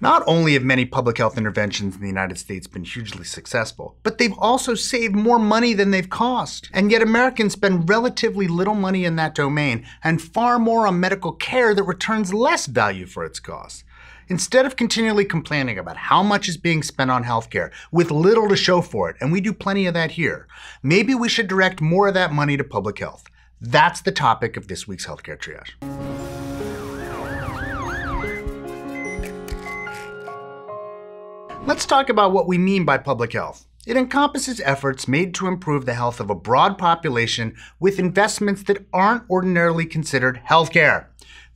Not only have many public health interventions in the United States been hugely successful, but they've also saved more money than they've cost. And yet Americans spend relatively little money in that domain and far more on medical care that returns less value for its cost. Instead of continually complaining about how much is being spent on healthcare with little to show for it, and we do plenty of that here, maybe we should direct more of that money to public health. That's the topic of this week's Healthcare Triage. Let's talk about what we mean by public health. It encompasses efforts made to improve the health of a broad population with investments that aren't ordinarily considered healthcare.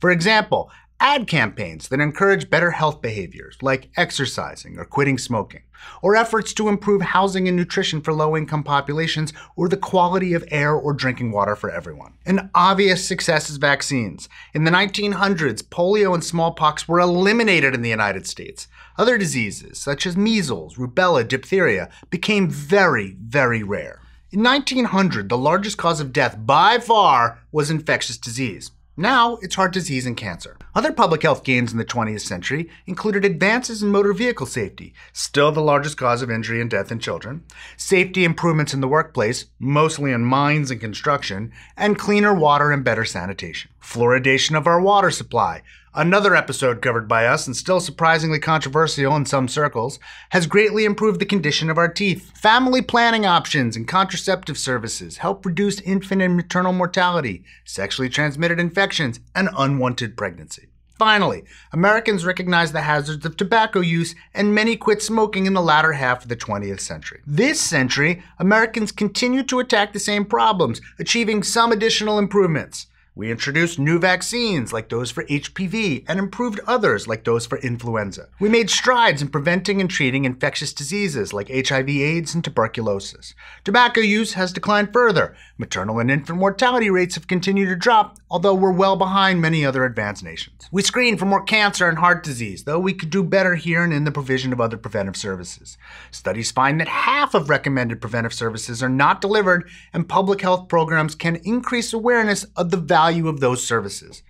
For example, ad campaigns that encourage better health behaviors like exercising or quitting smoking, or efforts to improve housing and nutrition for low income populations or the quality of air or drinking water for everyone. An obvious success is vaccines. In the 1900s, polio and smallpox were eliminated in the United States. Other diseases, such as measles, rubella, diphtheria, became very, very rare. In 1900, the largest cause of death by far was infectious disease. Now, it's heart disease and cancer. Other public health gains in the 20th century included advances in motor vehicle safety, still the largest cause of injury and death in children, safety improvements in the workplace, mostly in mines and construction, and cleaner water and better sanitation. Fluoridation of our water supply, Another episode covered by us, and still surprisingly controversial in some circles, has greatly improved the condition of our teeth. Family planning options and contraceptive services help reduce infant and maternal mortality, sexually transmitted infections, and unwanted pregnancy. Finally, Americans recognize the hazards of tobacco use, and many quit smoking in the latter half of the 20th century. This century, Americans continue to attack the same problems, achieving some additional improvements. We introduced new vaccines like those for HPV and improved others like those for influenza. We made strides in preventing and treating infectious diseases like HIV AIDS and tuberculosis. Tobacco use has declined further. Maternal and infant mortality rates have continued to drop, although we're well behind many other advanced nations. We screen for more cancer and heart disease, though we could do better here and in the provision of other preventive services. Studies find that half of recommended preventive services are not delivered and public health programs can increase awareness of the value value of those services.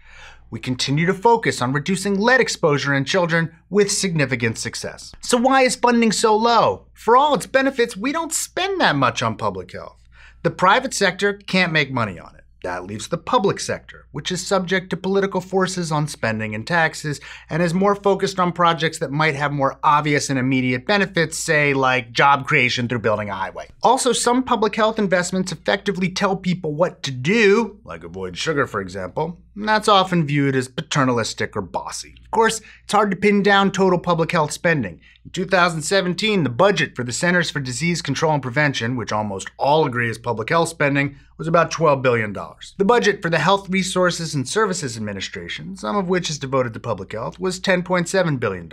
We continue to focus on reducing lead exposure in children with significant success. So why is funding so low? For all its benefits, we don't spend that much on public health. The private sector can't make money on it. That leaves the public sector, which is subject to political forces on spending and taxes, and is more focused on projects that might have more obvious and immediate benefits, say, like job creation through building a highway. Also, some public health investments effectively tell people what to do, like avoid sugar, for example, and that's often viewed as paternalistic or bossy. Of course, it's hard to pin down total public health spending. In 2017, the budget for the Centers for Disease Control and Prevention, which almost all agree is public health spending, was about $12 billion. The budget for the Health Resources and Services Administration, some of which is devoted to public health, was $10.7 billion.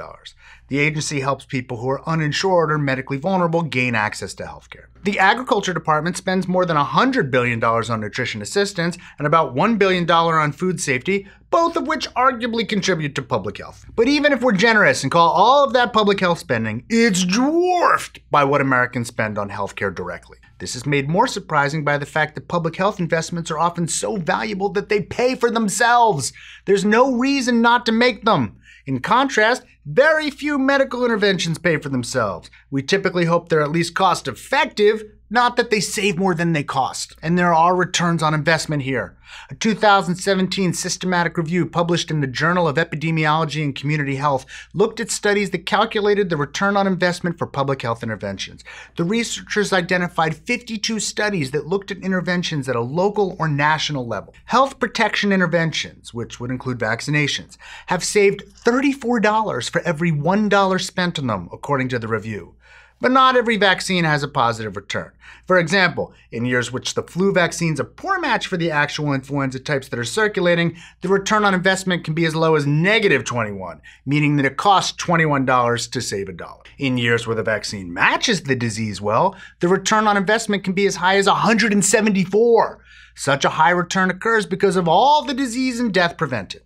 The agency helps people who are uninsured or medically vulnerable gain access to healthcare. The Agriculture Department spends more than $100 billion on nutrition assistance and about $1 billion on food safety, both of which arguably contribute to public health. But even if we're generous and call all of that public health spending, it's dwarfed by what Americans spend on healthcare directly. This is made more surprising by the fact that public health investments are often so valuable that they pay for themselves. There's no reason not to make them. In contrast, very few medical interventions pay for themselves. We typically hope they're at least cost effective, not that they save more than they cost, and there are returns on investment here. A 2017 systematic review published in the Journal of Epidemiology and Community Health looked at studies that calculated the return on investment for public health interventions. The researchers identified 52 studies that looked at interventions at a local or national level. Health protection interventions, which would include vaccinations, have saved $34 for every $1 spent on them, according to the review. But not every vaccine has a positive return. For example, in years which the flu vaccine is a poor match for the actual influenza types that are circulating, the return on investment can be as low as negative 21, meaning that it costs $21 to save a dollar. In years where the vaccine matches the disease well, the return on investment can be as high as 174. Such a high return occurs because of all the disease and death prevented.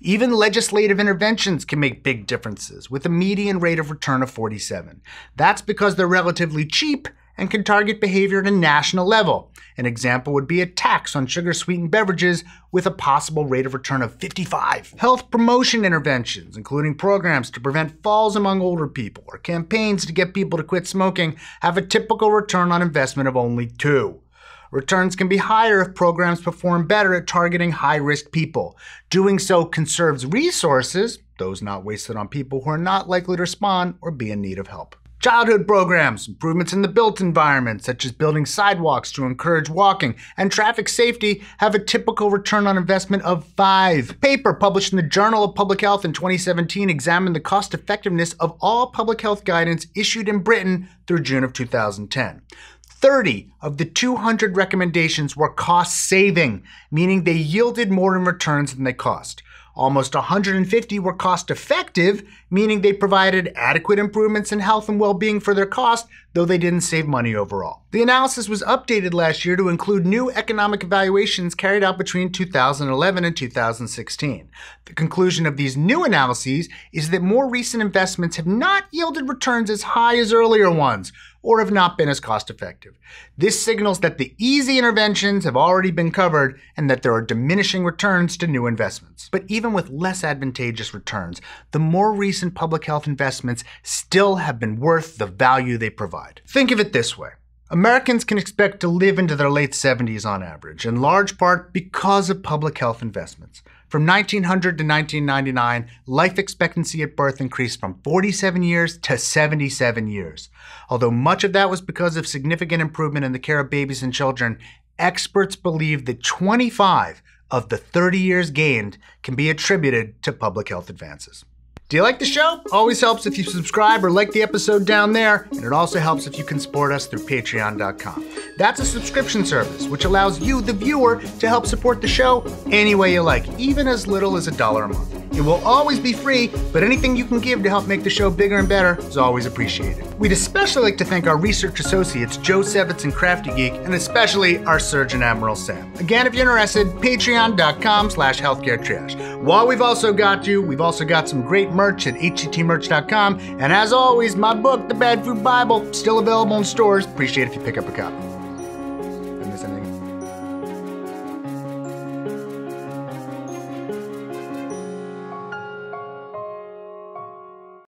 Even legislative interventions can make big differences, with a median rate of return of 47. That's because they're relatively cheap and can target behavior at a national level. An example would be a tax on sugar sweetened beverages with a possible rate of return of 55. Health promotion interventions, including programs to prevent falls among older people or campaigns to get people to quit smoking, have a typical return on investment of only 2. Returns can be higher if programs perform better at targeting high-risk people. Doing so conserves resources, those not wasted on people who are not likely to respond or be in need of help. Childhood programs, improvements in the built environment, such as building sidewalks to encourage walking, and traffic safety have a typical return on investment of five. A paper published in the Journal of Public Health in 2017 examined the cost effectiveness of all public health guidance issued in Britain through June of 2010. 30 of the 200 recommendations were cost saving, meaning they yielded more in returns than they cost. Almost 150 were cost effective, meaning they provided adequate improvements in health and well being for their cost, though they didn't save money overall. The analysis was updated last year to include new economic evaluations carried out between 2011 and 2016. The conclusion of these new analyses is that more recent investments have not yielded returns as high as earlier ones or have not been as cost effective. This signals that the easy interventions have already been covered and that there are diminishing returns to new investments. But even with less advantageous returns, the more recent public health investments still have been worth the value they provide. Think of it this way. Americans can expect to live into their late 70s on average, in large part because of public health investments. From 1900 to 1999, life expectancy at birth increased from 47 years to 77 years. Although much of that was because of significant improvement in the care of babies and children, experts believe that 25 of the 30 years gained can be attributed to public health advances. Do you like the show? Always helps if you subscribe or like the episode down there, and it also helps if you can support us through patreon.com. That's a subscription service which allows you, the viewer, to help support the show any way you like, even as little as a dollar a month. It will always be free, but anything you can give to help make the show bigger and better is always appreciated. We'd especially like to thank our research associates, Joe Sevitz and Crafty Geek, and especially our Surgeon Admiral Sam. Again, if you're interested, patreon.com slash trash. While we've also got you, we've also got some great merch at HttMerch.com, and as always, my book, The Bad Food Bible, still available in stores. Appreciate if you pick up a copy.